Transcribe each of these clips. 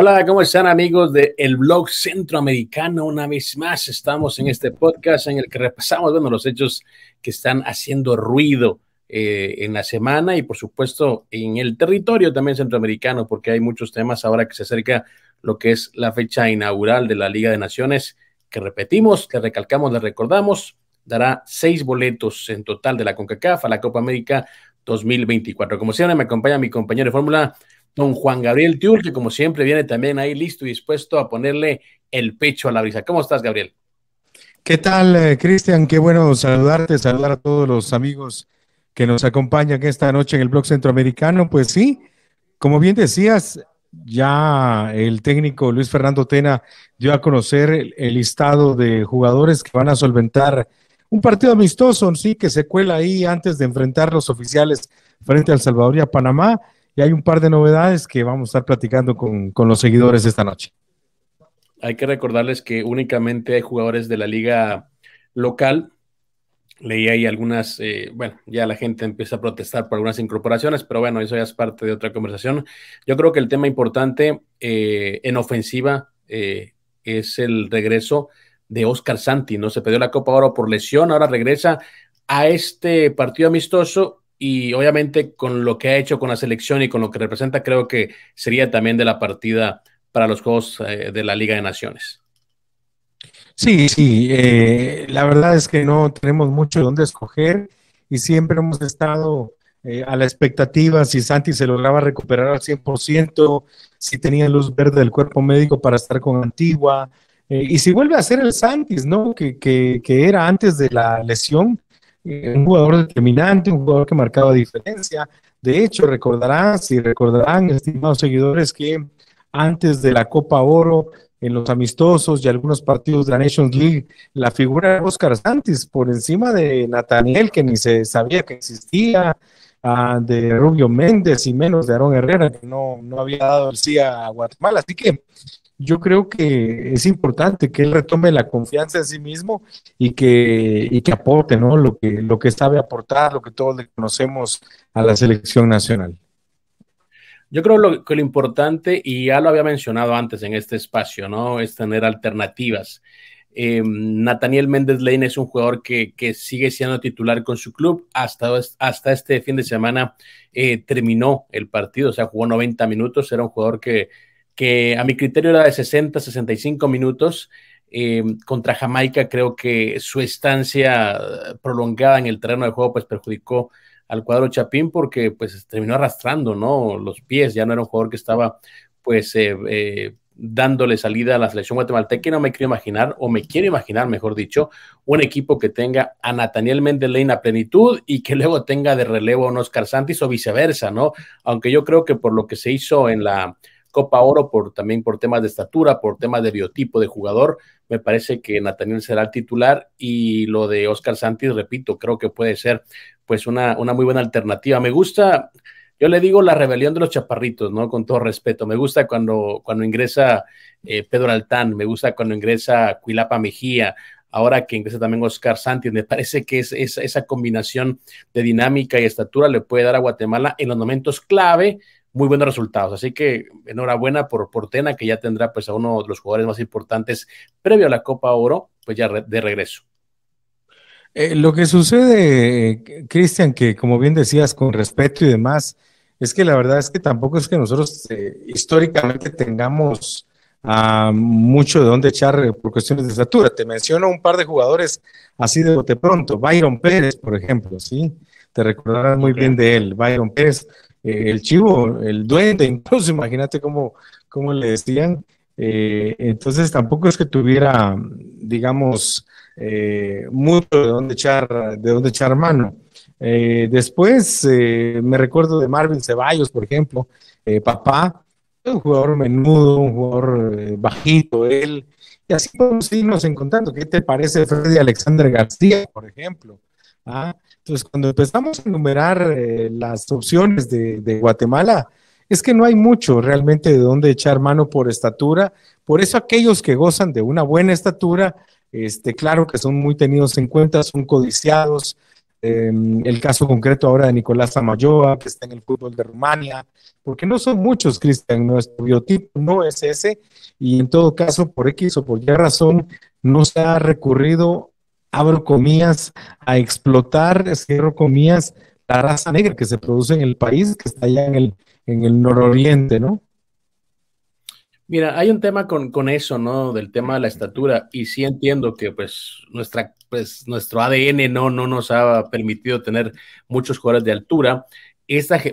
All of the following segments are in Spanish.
Hola, ¿cómo están amigos del blog centroamericano? Una vez más estamos en este podcast en el que repasamos, bueno, los hechos que están haciendo ruido eh, en la semana y por supuesto en el territorio también centroamericano, porque hay muchos temas ahora que se acerca lo que es la fecha inaugural de la Liga de Naciones, que repetimos, que recalcamos, le recordamos, dará seis boletos en total de la CONCACAF a la Copa América 2024. Como siempre, me acompaña mi compañero de fórmula don Juan Gabriel Tiul, que como siempre viene también ahí listo y dispuesto a ponerle el pecho a la brisa. ¿Cómo estás, Gabriel? ¿Qué tal, eh, Cristian? Qué bueno saludarte, saludar a todos los amigos que nos acompañan esta noche en el blog centroamericano. Pues sí, como bien decías, ya el técnico Luis Fernando Tena dio a conocer el, el listado de jugadores que van a solventar un partido amistoso, sí, que se cuela ahí antes de enfrentar los oficiales frente al Salvador y a Panamá y hay un par de novedades que vamos a estar platicando con, los seguidores esta noche. Hay que recordarles que únicamente hay jugadores de la liga local. Leí ahí algunas, eh, bueno, ya la gente empieza a protestar por algunas incorporaciones, pero bueno, eso ya es parte de otra conversación. Yo creo que el tema importante eh, en ofensiva eh, es el regreso de Oscar Santi, ¿no? Se perdió la Copa Oro por lesión, ahora regresa a este partido amistoso y obviamente con lo que ha hecho con la selección y con lo que representa, creo que sería también de la partida para los Juegos eh, de la Liga de Naciones. Sí, sí, eh, la verdad es que no tenemos mucho donde escoger y siempre hemos estado eh, a la expectativa si Santi se lograba recuperar al 100%, si tenía luz verde del cuerpo médico para estar con Antigua, y si vuelve a ser el Santis, ¿no? que era antes de la lesión, eh, un jugador determinante, un jugador que marcaba diferencia. De hecho, recordarán, si recordarán, estimados seguidores, que antes de la Copa Oro, en los amistosos y algunos partidos de la Nations League, la figura de Oscar Santis por encima de Nathaniel, que ni se sabía que existía, ah, de Rubio Méndez y menos de Aarón Herrera, que no, no había dado el sí a Guatemala. Así que yo creo que es importante que él retome la confianza en sí mismo y que, que aporte ¿no? lo, que, lo que sabe aportar, lo que todos le conocemos a la selección nacional. Yo creo que lo importante, y ya lo había mencionado antes en este espacio, ¿no? es tener alternativas. Eh, Nathaniel Méndez Lane es un jugador que, sigue siendo titular con su club. Hasta, hasta este fin de semana eh, terminó el partido, o sea, jugó 90 minutos. Era un jugador que que a mi criterio era de 60, 65 minutos. Eh, contra Jamaica creo que su estancia eh, prolongada en el terreno de juego pues perjudicó al cuadro Chapín porque pues terminó arrastrando, ¿no? Los pies, ya no era un jugador que estaba pues eh, dándole salida a la selección guatemalteca y no me quiero imaginar, o me quiero imaginar, mejor dicho, un equipo que tenga a Nathaniel en a plenitud y que luego tenga de relevo a un Oscar Santis o viceversa, ¿no? Aunque yo creo que por lo que se hizo en la Copa Oro por, también por temas de estatura, por temas de biotipo de jugador. Me parece que Nathaniel será el titular y lo de Oscar Santis, repito, creo que puede ser pues una, una muy buena alternativa. Me gusta, yo le digo la rebelión de los chaparritos, ¿no? Con todo respeto. Me gusta cuando, cuando ingresa eh, Pedro Altán, me gusta cuando ingresa Cuilapa Mejía, ahora que ingresa también Oscar Santi, me parece que esa combinación de dinámica y estatura le puede dar a Guatemala en los momentos clave muy buenos resultados. Así que enhorabuena por, portena Tena, que ya tendrá pues a uno de los jugadores más importantes previo a la Copa Oro, pues ya de regreso. Eh, lo que sucede, Cristian, que como bien decías, con respeto y demás, es que la verdad es que tampoco es que nosotros eh, históricamente tengamos ah, mucho de dónde echar por cuestiones de estatura. Te menciono un par de jugadores así de pronto. Byron Pérez, por ejemplo, ¿sí? Te recordarán muy bien de él. Byron Pérez, eh, el chivo, el duende, incluso imagínate cómo, como le decían. Eh, entonces tampoco es que tuviera, digamos, eh, mucho de dónde echar, de dónde echar mano. después me recuerdo de Marvin Ceballos, por ejemplo, papá, un jugador menudo, un jugador bajito, él. Y así podemos irnos encontrando. ¿Qué te parece Freddy Alexander García, por ejemplo? entonces, ah, pues cuando empezamos a enumerar eh, las opciones de, Guatemala, es que no hay mucho realmente de dónde echar mano por estatura. Por eso aquellos que gozan de una buena estatura, este, claro que son muy tenidos en cuenta, son codiciados. Em, el caso concreto ahora de Nicolás Amayoa, que está en el fútbol de Rumania, porque no son muchos, Cristian, nuestro biotipo no es ese, y en todo caso, por X o por Y razón, no se ha recurrido abro comillas, a explotar, cierro comillas, la raza negra que se produce en el país, que está allá en el, en el nororiente, ¿no? Mira, hay un tema con, eso, ¿no? Del tema de la estatura, y sí entiendo que pues, nuestra, pues, nuestro ADN no nos ha permitido tener muchos jugadores de altura,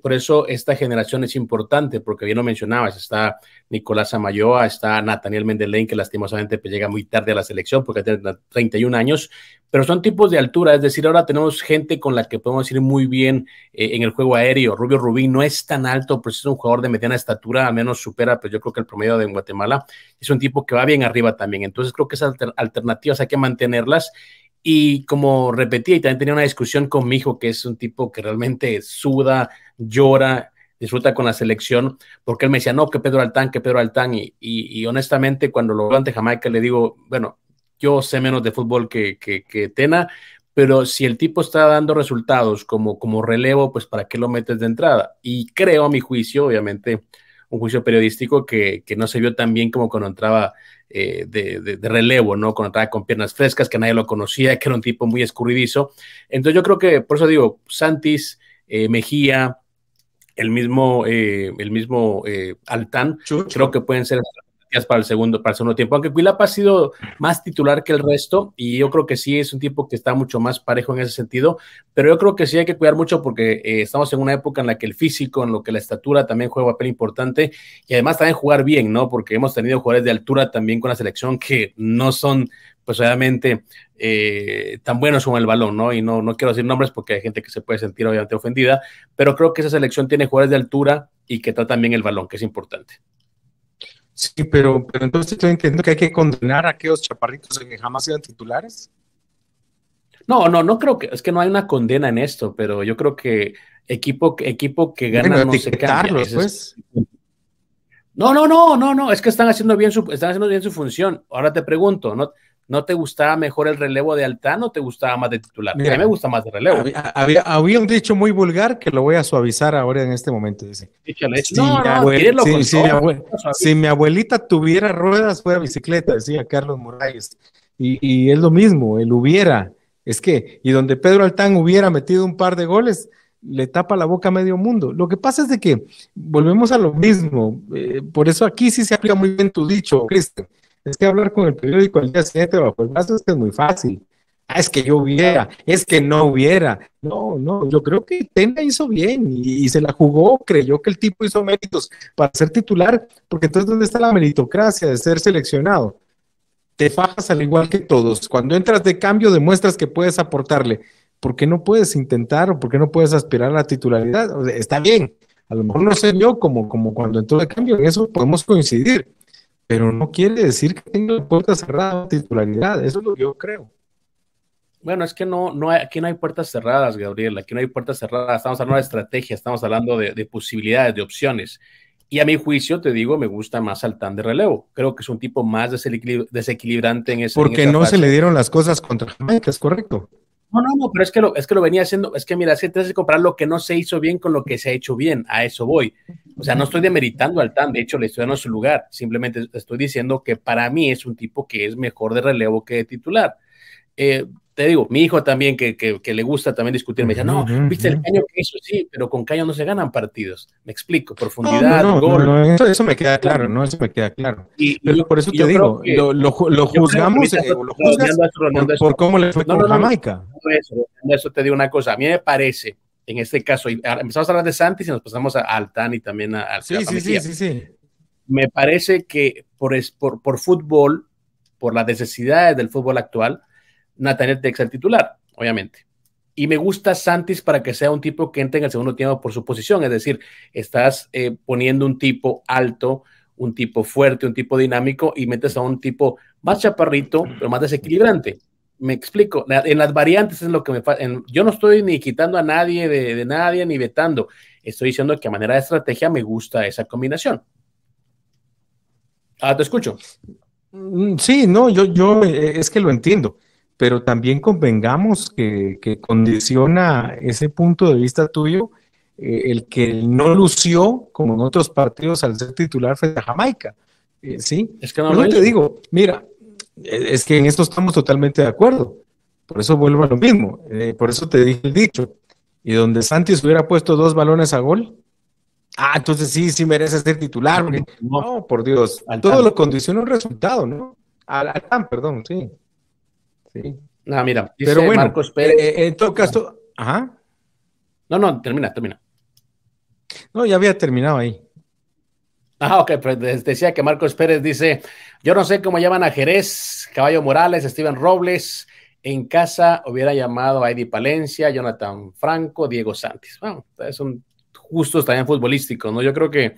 por eso esta generación es importante, porque bien lo mencionabas, está Nicolás Amayoa, está Nathaniel Mendelein, que lastimosamente pues, llega muy tarde a la selección porque tiene 31 años, pero son tipos de altura, es decir, ahora tenemos gente con la que podemos ir muy bien eh, en el juego aéreo. Rubio Rubín no es tan alto, pero pues, es un jugador de mediana estatura, al menos supera, pero pues, yo creo que el promedio de Guatemala es un tipo que va bien arriba también. Entonces creo que esas alternativas hay que mantenerlas y como repetía, y también tenía una discusión con mi hijo, que es un tipo que realmente suda, llora, disfruta con la selección, porque él me decía, no, que Pedro Altán, que Pedro Altán. Y, honestamente, cuando lo veo ante Jamaica, le digo, bueno, yo sé menos de fútbol que, que, Tena, pero si el tipo está dando resultados como, como relevo, pues ¿para qué lo metes de entrada? Y creo, a mi juicio, obviamente, un juicio periodístico que, que no se vio tan bien como cuando entraba eh, de, relevo, ¿no? Cuando entraba con piernas frescas, que nadie lo conocía, que era un tipo muy escurridizo. Entonces yo creo que, por eso digo, Santis, eh, Mejía, el mismo, eh, el mismo Altán, creo que pueden ser para el segundo, para el segundo tiempo. Aunque Cuilapa ha sido más titular que el resto, y yo creo que sí es un tiempo que está mucho más parejo en ese sentido, pero yo creo que sí hay que cuidar mucho porque eh, estamos en una época en la que el físico, en lo que la estatura también juega un papel importante, y además también jugar bien, ¿no? Porque hemos tenido jugadores de altura también con la selección que no son pues obviamente eh, tan buenos con el balón, ¿no? Y no, no quiero decir nombres porque hay gente que se puede sentir obviamente ofendida, pero creo que esa selección tiene jugadores de altura y que trata bien el balón, que es importante. Sí, pero, entonces estoy entendiendo que hay que condenar a aquellos chaparritos que jamás sean titulares. No, no, no creo que, es que no hay una condena en esto, pero yo creo que equipo, equipo que gana no se cambia. Pues. No, no, no, no, no, es que están haciendo bien su, están haciendo bien su función. Ahora te pregunto, ¿no? ¿No te gustaba mejor el relevo de Altán o te gustaba más de titular? a mí me gusta más de relevo. Había, un dicho muy vulgar que lo voy a suavizar ahora en este momento. Dice, si, mi abuelita tuviera ruedas, fuera bicicleta, decía Carlos Morales. Y, es lo mismo, él hubiera. Es que, y donde Pedro Altán hubiera metido un par de goles, le tapa la boca a medio mundo. Lo que pasa es de que volvemos a lo mismo. Eh, por eso aquí sí se aplica muy bien tu dicho, Cristian. Es que hablar con el periódico el día siguiente bajo el brazo es que es muy fácil. Ah, es que yo hubiera, es que no hubiera. No, no, yo creo que Tena hizo bien y, se la jugó, creyó que el tipo hizo méritos para ser titular, porque entonces ¿dónde está la meritocracia de ser seleccionado? Te fajas al igual que todos. Cuando entras de cambio demuestras que puedes aportarle. ¿Por qué no puedes intentar o por qué no puedes aspirar a la titularidad? está bien, a lo mejor no sé yo como, como cuando entró de cambio, en eso podemos coincidir pero no quiere decir que tenga puertas cerradas cerrada o titularidad, eso es lo que yo creo. Bueno, es que no, no hay, aquí no hay puertas cerradas, Gabriel, aquí no hay puertas cerradas, estamos hablando de estrategia, estamos hablando de, posibilidades, de opciones. Y a mi juicio, te digo, me gusta más Altán de relevo. Creo que es un tipo más desequilibrante en ese Porque no se le dieron las cosas contra Jamaica, es correcto. No, no, no, pero es que lo, es que lo venía haciendo. Es que mira, es que te que lo que no se hizo bien con lo que se ha hecho bien. A eso voy. O sea, no estoy demeritando al TAM, de hecho le estoy dando su lugar, simplemente estoy diciendo que para mí es un tipo que es mejor de relevo que de titular. Eh, te digo, mi hijo también, que, que, le gusta también discutir, me dice, no, viste el caño que hizo, sí, pero con caño no se ganan partidos. Me explico, profundidad, no, Eso, me queda claro, ¿no? Eso me queda claro. Y, pero por eso te digo, lo, lo, juzgamos, eh, por, cómo le fue con Jamaica. Eso, eso te digo una cosa, a mí me parece en este caso, ah, empezamos a hablar de Santis y nos pasamos a Altani también a, a, sí, sí, sí, sí, Me parece que por, por, fútbol, por las necesidades del fútbol actual, Nathaniel Tex el titular, obviamente. Y me gusta Santis para que sea un tipo que entre en el segundo tiempo por su posición, es decir, estás eh, poniendo un tipo alto, un tipo fuerte, un tipo dinámico y metes a un tipo más chaparrito, pero más desequilibrante me explico, en las variantes es lo que me Yo no estoy ni quitando a nadie de, nadie ni vetando. Estoy diciendo que a manera de estrategia me gusta esa combinación. Ah, te escucho. Mm, sí, no, yo, yo eh, es que lo entiendo, pero también convengamos que, condiciona ese punto de vista tuyo eh, el que no lució como en otros partidos al ser titular frente a Jamaica. Eh, sí, es que no, te digo, mira, eh, es que en esto estamos totalmente de acuerdo. Por eso vuelvo a lo mismo. Eh, por eso te dije el dicho. Y donde se hubiera puesto dos balones a gol, ah, entonces sí, sí merece ser titular. no, por Dios. todo lo condiciona un resultado, ¿no? Al, perdón, sí. Sí. Ah, mira, pero bueno, eh, en todo caso, ajá. No, no, termina, termina. No, ya había terminado ahí. Ah, ok, pues decía que Marcos Pérez dice, yo no sé cómo llaman a Jerez, Caballo Morales, Steven Robles, en casa hubiera llamado a Eddie Palencia, Jonathan Franco, Diego Santis. Bueno, son justos también futbolísticos, ¿no? Yo creo que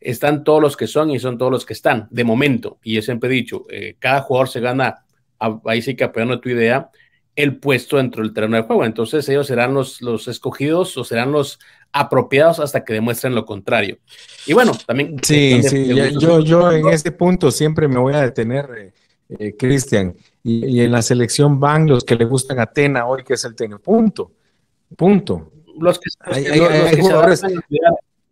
están todos los que son y son todos los que están, de momento. Y es siempre dicho, eh, cada jugador se gana, ahí sí que apoyando tu idea, el puesto dentro del terreno de juego. Entonces ellos serán los, escogidos o serán los apropiados hasta que demuestren lo contrario. Y bueno, también... Sí, sí, yo, yo en este punto siempre me voy a detener, eh, eh, Cristian, y, en la selección van los que le gustan a Atena hoy, que es el tenis, punto, punto. Los que, hay, jugadores,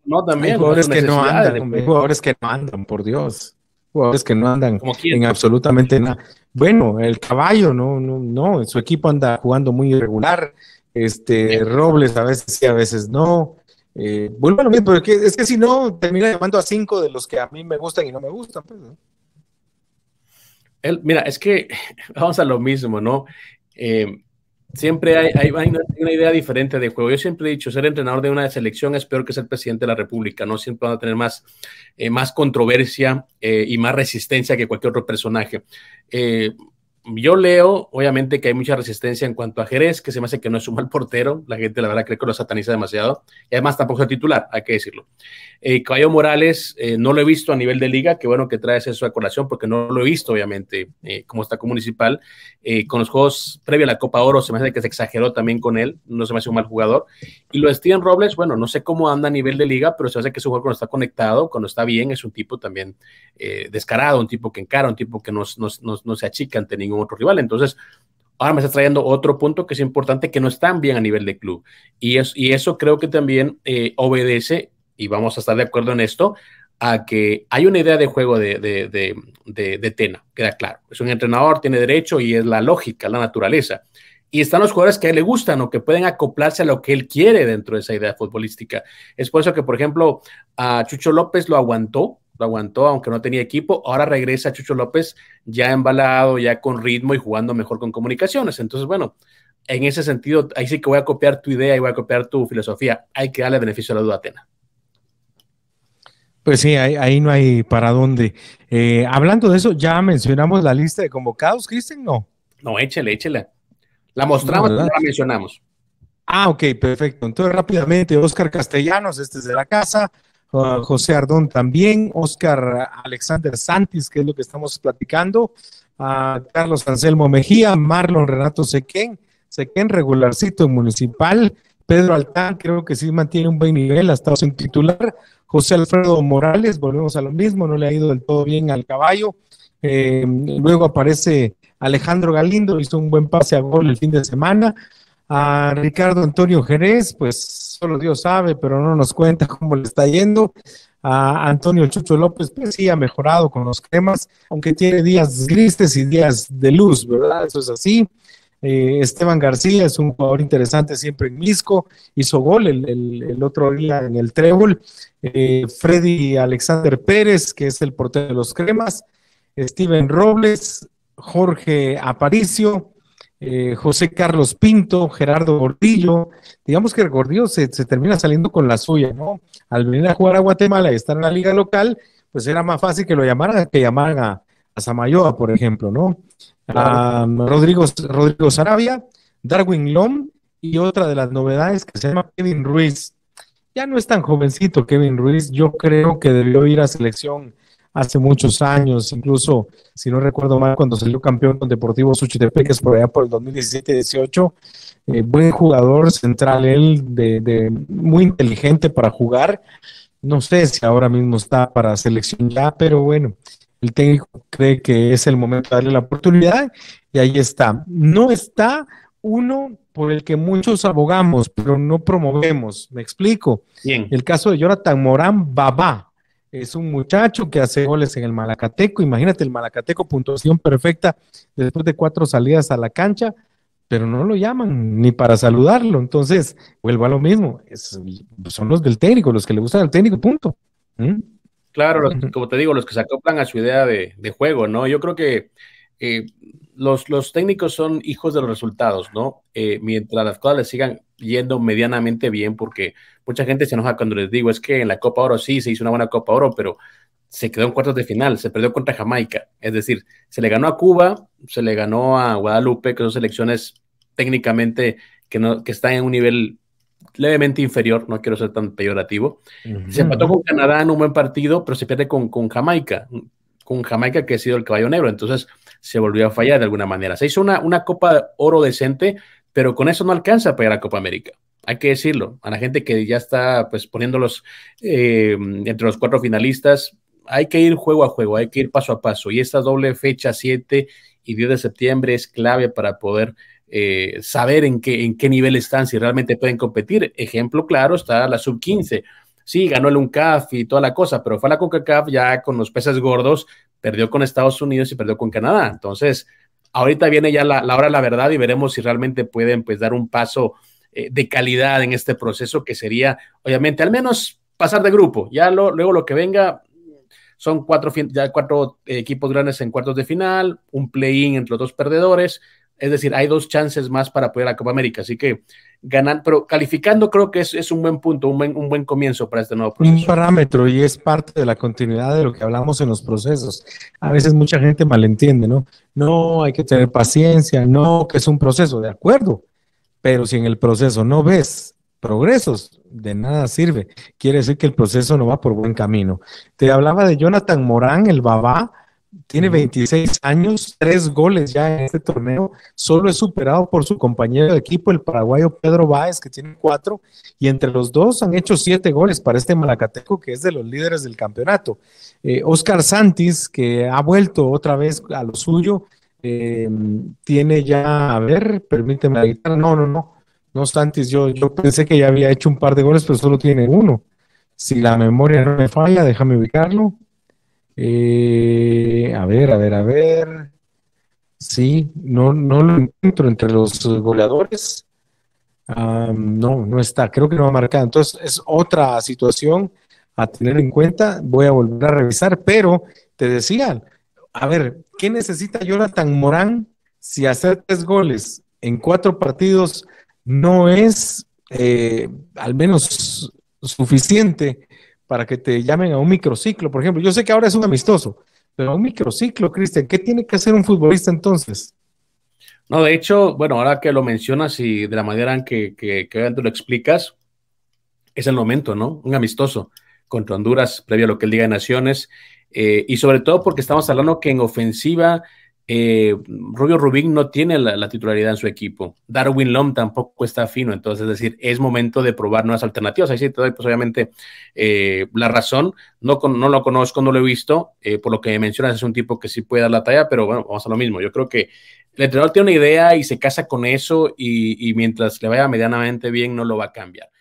¿no? También, jugadores que no andan, jugadores que no andan, por Dios jugadores que no andan en absolutamente nada. Bueno, el caballo, no, no, no, su equipo anda jugando muy irregular. Este, Robles a veces sí, a veces no. Eh, a lo mismo, porque es que si no, termina llamando a cinco de los que a mí me gustan y no me gustan. Pues, mira, es que vamos a lo mismo, ¿no? Eh, siempre hay, una, idea diferente de juego. Yo siempre he dicho, ser entrenador de una selección es peor que ser presidente de la República, ¿no? Siempre van a tener más, eh, más controversia eh, y más resistencia que cualquier otro personaje. Eh, yo leo, obviamente, que hay mucha resistencia en cuanto a Jerez, que se me hace que no es un mal portero. La gente, la verdad, cree que lo sataniza demasiado. Y además, tampoco es titular, hay que decirlo. Eh, Caballo Morales, eh, no lo he visto a nivel de liga. Qué bueno que trae eso a colación, porque no lo he visto, obviamente, eh, como está con Municipal. Eh, con los juegos previo a la Copa Oro, se me hace que se exageró también con él. No se me hace un mal jugador. Y lo de Steven Robles, bueno, no sé cómo anda a nivel de liga, pero se me hace que es un jugador cuando está conectado, cuando está bien, es un tipo también descarado, un tipo que encara, un tipo que no, no se achica ante ningún otro rival. Entonces, ahora me estás trayendo otro punto que es importante, que no están bien a nivel de club. Y, eso creo que también eh, obedece, y vamos a estar de acuerdo en esto, a que hay una idea de juego de, de, de Tena, queda claro. Es un entrenador, tiene derecho y es la lógica, la naturaleza. Y están los jugadores que a él le gustan o que pueden acoplarse a lo que él quiere dentro de esa idea futbolística. Es por eso que, por ejemplo, a Chucho López lo aguantó lo aguantó, aunque no tenía equipo. Ahora regresa Chucho López ya embalado, ya con ritmo y jugando mejor con comunicaciones. Entonces, bueno, en ese sentido, ahí sí que voy a copiar tu idea y voy a copiar tu filosofía. Hay que darle beneficio a la duda Atena. Pues sí, ahí, no hay para dónde. Eh, hablando de eso, ya mencionamos la lista de convocados, Cristian, ¿no? No, échale, échale. La mostramos, no, la mencionamos. Ah, ok, perfecto. Entonces, rápidamente, Oscar Castellanos, este es de la casa, Ah, José Ardón también, Oscar Alexander Santis, que es lo que estamos platicando, a Carlos Anselmo Mejía, Marlon Renato Sequén, Sequén regularcito municipal, Pedro Altán, creo que sí mantiene un buen nivel, ha estado sin titular, José Alfredo Morales, volvemos a lo mismo, no le ha ido del todo bien al caballo, eh, luego aparece Alejandro Galindo, hizo un buen pase a gol el fin de semana, a Ricardo Antonio Jerez, pues solo Dios sabe, pero no nos cuenta cómo le está yendo. A Antonio Chucho López, pues sí, ha mejorado con los cremas, aunque tiene días grises y días de luz, ¿verdad? Eso es así. Eh, Esteban García es un jugador interesante siempre en Misco, hizo gol el, otro día en el Trébol. Eh, Freddy Alexander Pérez, que es el portero de los cremas. Steven Robles, Jorge Aparicio, eh, José Carlos Pinto, Gerardo Gordillo. Digamos que Gordillo se, se, termina saliendo con la suya, ¿no? Al venir a jugar a Guatemala y estar en la liga local, pues era más fácil que lo llamaran que llamaran a, a Samayoa, por ejemplo, ¿no? Rodrigo, Rodrigo Sarabia, Darwin Lom y otra de las novedades que se llama Kevin Ruiz. Ya no es tan jovencito Kevin Ruiz, yo creo que debió ir a selección hace muchos años, incluso, si no recuerdo mal, cuando salió campeón con Deportivo Suchitepec, es por allá por el 2017-18, eh, buen jugador central, él, de, muy inteligente para jugar. No sé si ahora mismo está para seleccionar, pero bueno, el técnico cree que es el momento de darle la oportunidad y ahí está. No está uno por el que muchos abogamos, pero no promovemos. Me explico. El caso de Jonathan Morán Babá, es un muchacho que hace goles en el Malacateco. Imagínate el Malacateco, puntuación perfecta después de cuatro salidas a la cancha, pero no lo llaman ni para saludarlo. Entonces, vuelvo a lo mismo. son los del técnico, los que le gustan al técnico, punto. ¿Mm? Claro, como te digo, los que se acoplan a su idea de, juego, ¿no? Yo creo que eh, los, técnicos son hijos de los resultados, ¿no? Eh, mientras las cosas le sigan yendo medianamente bien, porque mucha gente se enoja cuando les digo, es que en la Copa Oro sí se hizo una buena Copa Oro, pero se quedó en cuartos de final, se perdió contra Jamaica. Es decir, se le ganó a Cuba, se le ganó a Guadalupe, que son selecciones técnicamente que, no, que están en un nivel levemente inferior, no quiero ser tan peyorativo. Se empató con Canadá en un buen partido, pero se pierde con, Jamaica, con Jamaica que ha sido el caballo negro. Entonces se volvió a fallar de alguna manera. Se hizo una, una Copa Oro decente, pero con eso no alcanza a ir a Copa América. Hay que decirlo, a la gente que ya está pues poniéndolos eh, entre los cuatro finalistas, hay que ir juego a juego, hay que ir paso a paso. Y esta doble fecha 7 y 10 de septiembre es clave para poder eh, saber en qué, en qué nivel están, si realmente pueden competir. Ejemplo claro, está la sub-15. Sí, ganó el UNCAF y toda la cosa, pero fue a la CONCACAF ya con los peces gordos, perdió con Estados Unidos y perdió con Canadá. Entonces, Ahorita viene ya la, hora de la verdad y veremos si realmente pueden pues dar un paso eh, de calidad en este proceso que sería, obviamente, al menos pasar de grupo. Ya lo, luego lo que venga son cuatro, ya cuatro eh, equipos grandes en cuartos de final, un play-in entre los dos perdedores es decir, hay dos chances más para apoyar a Copa América. Así que ganar, pero calificando creo que es, es un buen punto, un buen, un buen comienzo para este nuevo proceso. Un parámetro y es parte de la continuidad de lo que hablamos en los procesos. A veces mucha gente malentiende, ¿no? No, hay que tener paciencia, no, que es un proceso, de acuerdo. Pero si en el proceso no ves progresos, de nada sirve. Quiere decir que el proceso no va por buen camino. Te hablaba de Jonathan Morán, el babá tiene 26 años, tres goles ya en este torneo. Solo es superado por su compañero de equipo, el paraguayo Pedro Báez, que tiene cuatro. Y entre los dos han hecho siete goles para este Malacateco, que es de los líderes del campeonato. Oscar eh, Santis, que ha vuelto otra vez a lo suyo, eh, tiene ya, a ver, permíteme la guitarra. No, no, no. No, Santis, yo, yo pensé que ya había hecho un par de goles, pero solo tiene uno. Si la memoria no me falla, déjame ubicarlo. Eh, a ver, a ver, a ver. Sí, no, no lo encuentro entre los goleadores. Ah, no, no está. Creo que no ha marcado. Entonces, es otra situación a tener en cuenta. Voy a volver a revisar, pero te decía, a ver, ¿qué necesita Jonathan Morán si hacer tres goles en cuatro partidos no es eh, al menos suficiente para que te llamen a un microciclo, por ejemplo. Yo sé que ahora es un amistoso, pero un microciclo, Cristian, ¿qué tiene que hacer un futbolista entonces? No, de hecho, bueno, ahora que lo mencionas y de la manera en que, que, lo explicas, es el momento, ¿no? Un amistoso contra Honduras, previo a lo que él diga de Naciones, eh, y sobre todo porque estamos hablando que en ofensiva eh, Rubio Rubín no tiene la, titularidad en su equipo. Darwin Lom tampoco está fino. Entonces, es decir, es momento de probar nuevas alternativas. Ahí sí te doy, pues obviamente, eh, la razón. No, no lo conozco, no lo he visto. Eh, por lo que mencionas, es un tipo que sí puede dar la talla, pero bueno, vamos a lo mismo. Yo creo que el entrenador tiene una idea y se casa con eso y, y mientras le vaya medianamente bien, no lo va a cambiar.